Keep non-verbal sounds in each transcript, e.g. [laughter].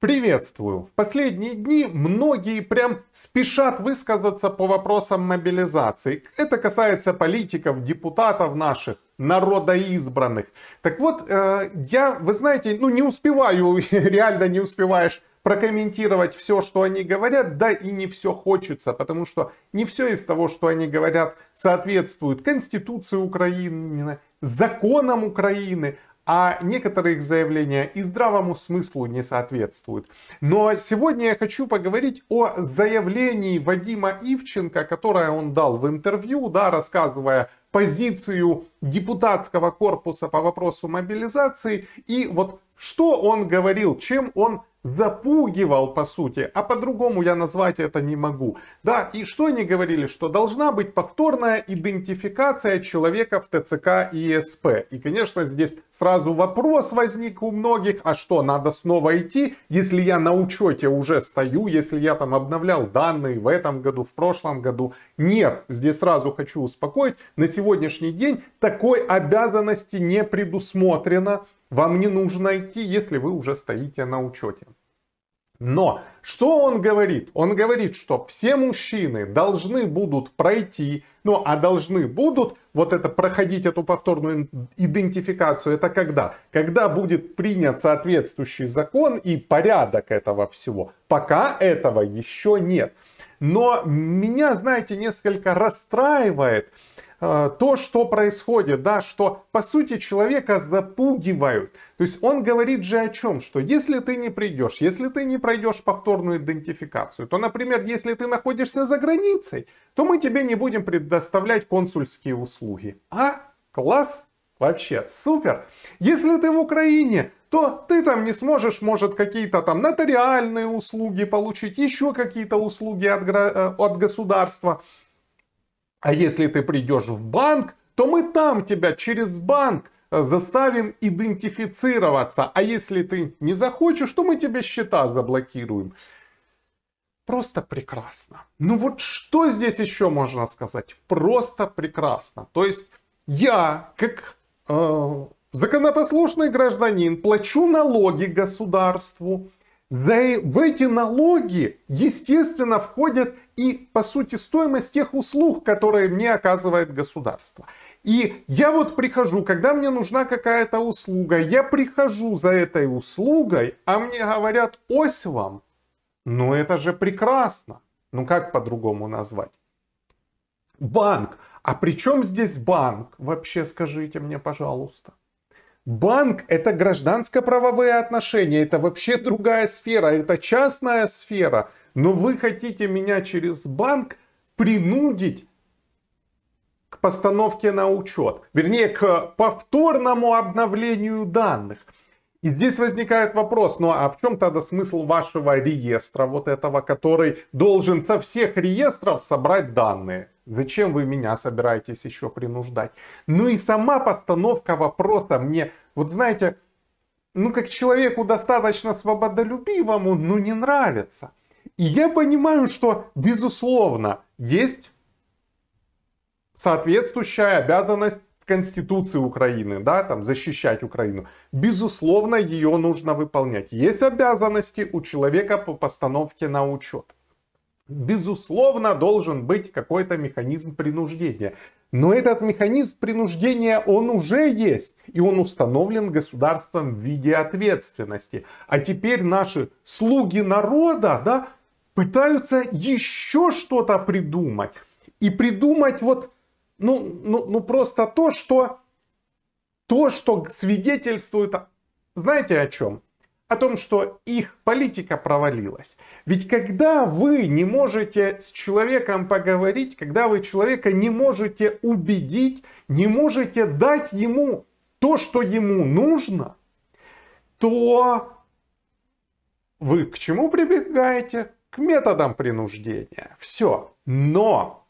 Приветствую! В последние дни многие прям спешат высказаться по вопросам мобилизации. Это касается политиков, депутатов наших, народоизбранных. Так вот, э, я, вы знаете, ну не успеваю, [laughs] реально не успеваешь прокомментировать все, что они говорят, да и не все хочется, потому что не все из того, что они говорят, соответствует Конституции Украины, законам Украины, а некоторые их заявления и здравому смыслу не соответствуют. Но сегодня я хочу поговорить о заявлении Вадима Ивченко, которое он дал в интервью, да, рассказывая позицию депутатского корпуса по вопросу мобилизации и вот что он говорил, чем он запугивал, по сути, а по-другому я назвать это не могу. Да, и что они говорили, что должна быть повторная идентификация человека в ТЦК и СП. И, конечно, здесь сразу вопрос возник у многих, а что, надо снова идти, если я на учете уже стою, если я там обновлял данные в этом году, в прошлом году. Нет, здесь сразу хочу успокоить, на сегодня сегодняшний день такой обязанности не предусмотрено. Вам не нужно идти, если вы уже стоите на учете. Но что он говорит? Он говорит, что все мужчины должны будут пройти, ну а должны будут вот это проходить эту повторную идентификацию, это когда? Когда будет принят соответствующий закон и порядок этого всего. Пока этого еще нет. Но меня, знаете, несколько расстраивает, Э, то, что происходит, да, что по сути человека запугивают. То есть он говорит же о чем, что если ты не придешь, если ты не пройдешь повторную идентификацию, то, например, если ты находишься за границей, то мы тебе не будем предоставлять консульские услуги. А? Класс! Вообще супер! Если ты в Украине, то ты там не сможешь, может, какие-то там нотариальные услуги получить, еще какие-то услуги от, э, от государства. А если ты придешь в банк, то мы там тебя через банк э, заставим идентифицироваться. А если ты не захочешь, то мы тебе счета заблокируем. Просто прекрасно. Ну вот что здесь еще можно сказать? Просто прекрасно. То есть я, как э, законопослушный гражданин, плачу налоги государству, в эти налоги, естественно, входят и, по сути, стоимость тех услуг, которые мне оказывает государство. И я вот прихожу, когда мне нужна какая-то услуга, я прихожу за этой услугой, а мне говорят, ось вам, ну это же прекрасно. Ну как по-другому назвать? Банк. А при чем здесь банк? Вообще скажите мне, пожалуйста. Банк – это гражданско-правовые отношения, это вообще другая сфера, это частная сфера. Но вы хотите меня через банк принудить к постановке на учет, вернее, к повторному обновлению данных. И здесь возникает вопрос, ну а в чем тогда смысл вашего реестра, вот этого, который должен со всех реестров собрать данные? Зачем вы меня собираетесь еще принуждать? Ну и сама постановка вопроса мне, вот знаете, ну как человеку достаточно свободолюбивому, ну не нравится. И я понимаю, что, безусловно, есть соответствующая обязанность в Конституции Украины, да, там защищать Украину. Безусловно, ее нужно выполнять. Есть обязанности у человека по постановке на учет безусловно, должен быть какой-то механизм принуждения. Но этот механизм принуждения, он уже есть, и он установлен государством в виде ответственности. А теперь наши слуги народа, да, пытаются еще что-то придумать. И придумать вот, ну, ну, ну просто то, что, то, что свидетельствует, знаете о чем? о том, что их политика провалилась. Ведь когда вы не можете с человеком поговорить, когда вы человека не можете убедить, не можете дать ему то, что ему нужно, то вы к чему прибегаете? К методам принуждения. Все. Но,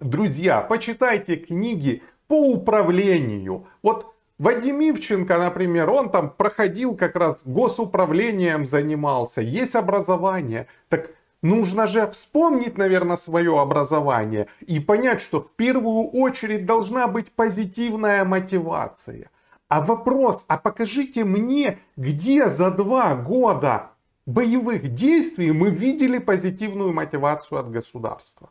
друзья, почитайте книги по управлению. Вот Вадим Ивченко, например, он там проходил как раз, госуправлением занимался, есть образование. Так нужно же вспомнить, наверное, свое образование и понять, что в первую очередь должна быть позитивная мотивация. А вопрос, а покажите мне, где за два года боевых действий мы видели позитивную мотивацию от государства?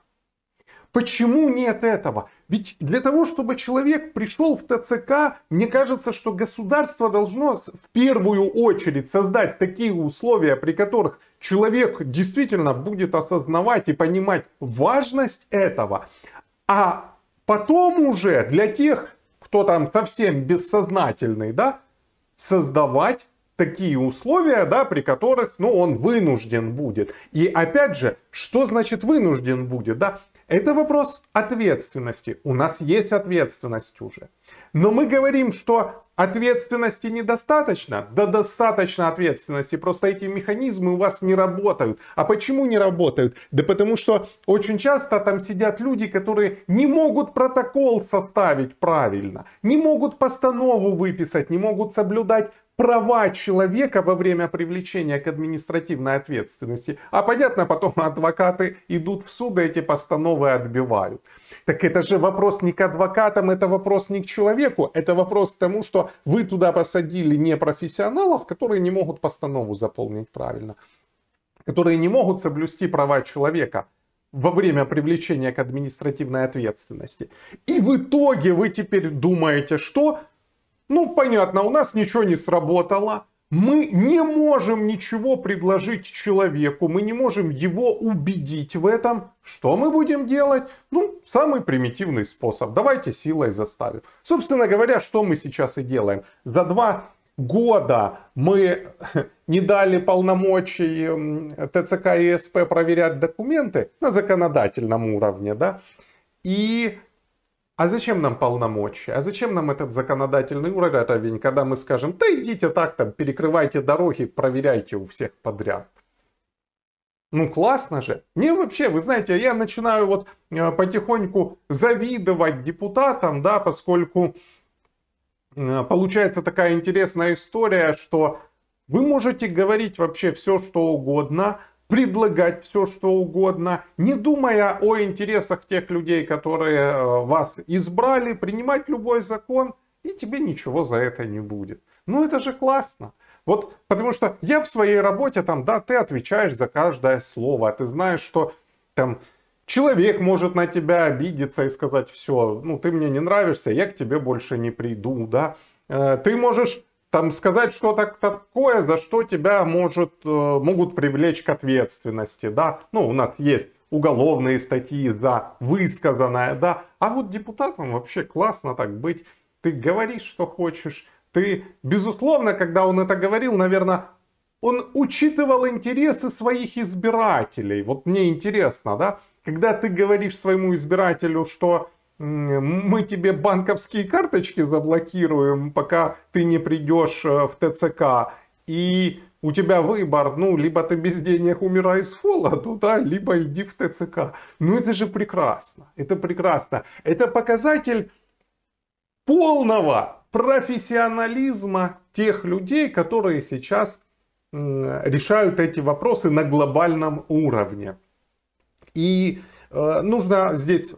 Почему нет этого? Ведь для того, чтобы человек пришел в ТЦК, мне кажется, что государство должно в первую очередь создать такие условия, при которых человек действительно будет осознавать и понимать важность этого. А потом уже для тех, кто там совсем бессознательный, да, создавать такие условия, да, при которых ну, он вынужден будет. И опять же, что значит вынужден будет? Да? Это вопрос ответственности. У нас есть ответственность уже. Но мы говорим, что ответственности недостаточно. Да достаточно ответственности, просто эти механизмы у вас не работают. А почему не работают? Да потому что очень часто там сидят люди, которые не могут протокол составить правильно, не могут постанову выписать, не могут соблюдать права человека во время привлечения к административной ответственности. А понятно, потом [laughs] адвокаты идут в суд, и эти постановы отбивают. Так это же вопрос не к адвокатам, это вопрос не к человеку, это вопрос к тому, что вы туда посадили непрофессионалов, которые не могут постанову заполнить правильно, которые не могут соблюсти права человека во время привлечения к административной ответственности. И в итоге вы теперь думаете, что ну, понятно, у нас ничего не сработало. Мы не можем ничего предложить человеку, мы не можем его убедить в этом. Что мы будем делать? Ну, самый примитивный способ. Давайте силой заставим. Собственно говоря, что мы сейчас и делаем. За два года мы [laughs] не дали полномочий ТЦК и СП проверять документы на законодательном уровне, да, и а зачем нам полномочия? А зачем нам этот законодательный уровень, когда мы скажем, да идите так там, перекрывайте дороги, проверяйте у всех подряд. Ну классно же. Мне вообще, вы знаете, я начинаю вот э, потихоньку завидовать депутатам, да, поскольку э, получается такая интересная история, что вы можете говорить вообще все, что угодно, предлагать все, что угодно, не думая о интересах тех людей, которые э, вас избрали, принимать любой закон, и тебе ничего за это не будет. Ну это же классно. Вот потому что я в своей работе там, да, ты отвечаешь за каждое слово, ты знаешь, что там человек может на тебя обидеться и сказать, все, ну ты мне не нравишься, я к тебе больше не приду, да. Э, ты можешь там сказать что так такое, за что тебя может, э, могут привлечь к ответственности, да, ну, у нас есть уголовные статьи за высказанное, да, а вот депутатам вообще классно так быть, ты говоришь, что хочешь, ты, безусловно, когда он это говорил, наверное, он учитывал интересы своих избирателей. Вот мне интересно, да, когда ты говоришь своему избирателю, что мы тебе банковские карточки заблокируем, пока ты не придешь э, в ТЦК. И у тебя выбор, ну, либо ты без денег умираешь с холоду, да, либо иди в ТЦК. Ну, это же прекрасно, это прекрасно. Это показатель полного профессионализма тех людей, которые сейчас решают эти вопросы на глобальном уровне. И Э, нужно здесь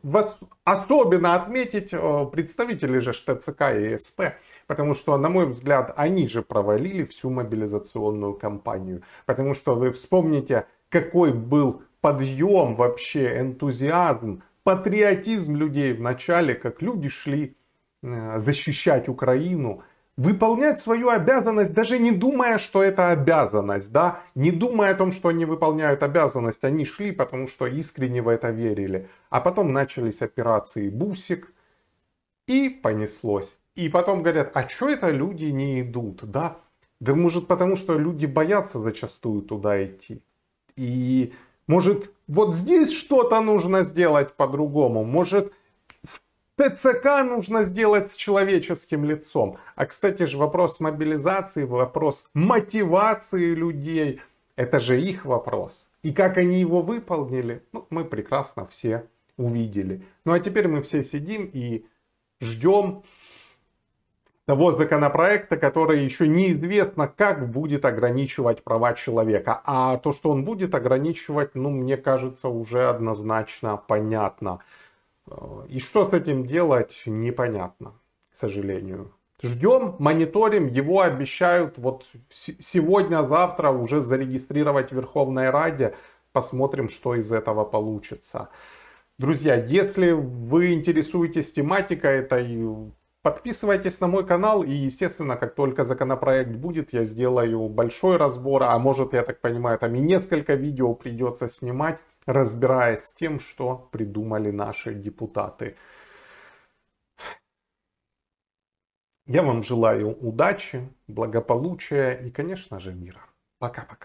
особенно отметить э, представителей же ШТЦК и СП, потому что, на мой взгляд, они же провалили всю мобилизационную кампанию. Потому что вы вспомните, какой был подъем вообще, энтузиазм, патриотизм людей в начале, как люди шли э, защищать Украину – выполнять свою обязанность, даже не думая, что это обязанность, да, не думая о том, что они выполняют обязанность, они шли, потому что искренне в это верили. А потом начались операции «Бусик», и понеслось. И потом говорят, а что это люди не идут, да? Да может потому, что люди боятся зачастую туда идти. И может вот здесь что-то нужно сделать по-другому, может ТЦК нужно сделать с человеческим лицом. А, кстати же, вопрос мобилизации, вопрос мотивации людей, это же их вопрос. И как они его выполнили, ну, мы прекрасно все увидели. Ну, а теперь мы все сидим и ждем того законопроекта, который еще неизвестно, как будет ограничивать права человека. А то, что он будет ограничивать, ну, мне кажется, уже однозначно понятно. И что с этим делать, непонятно, к сожалению. Ждем, мониторим, его обещают вот сегодня, завтра уже зарегистрировать в Верховной Раде. Посмотрим, что из этого получится. Друзья, если вы интересуетесь тематикой этой, подписывайтесь на мой канал. И, естественно, как только законопроект будет, я сделаю большой разбор. А может, я так понимаю, там и несколько видео придется снимать разбираясь с тем, что придумали наши депутаты. Я вам желаю удачи, благополучия и, конечно же, мира. Пока-пока.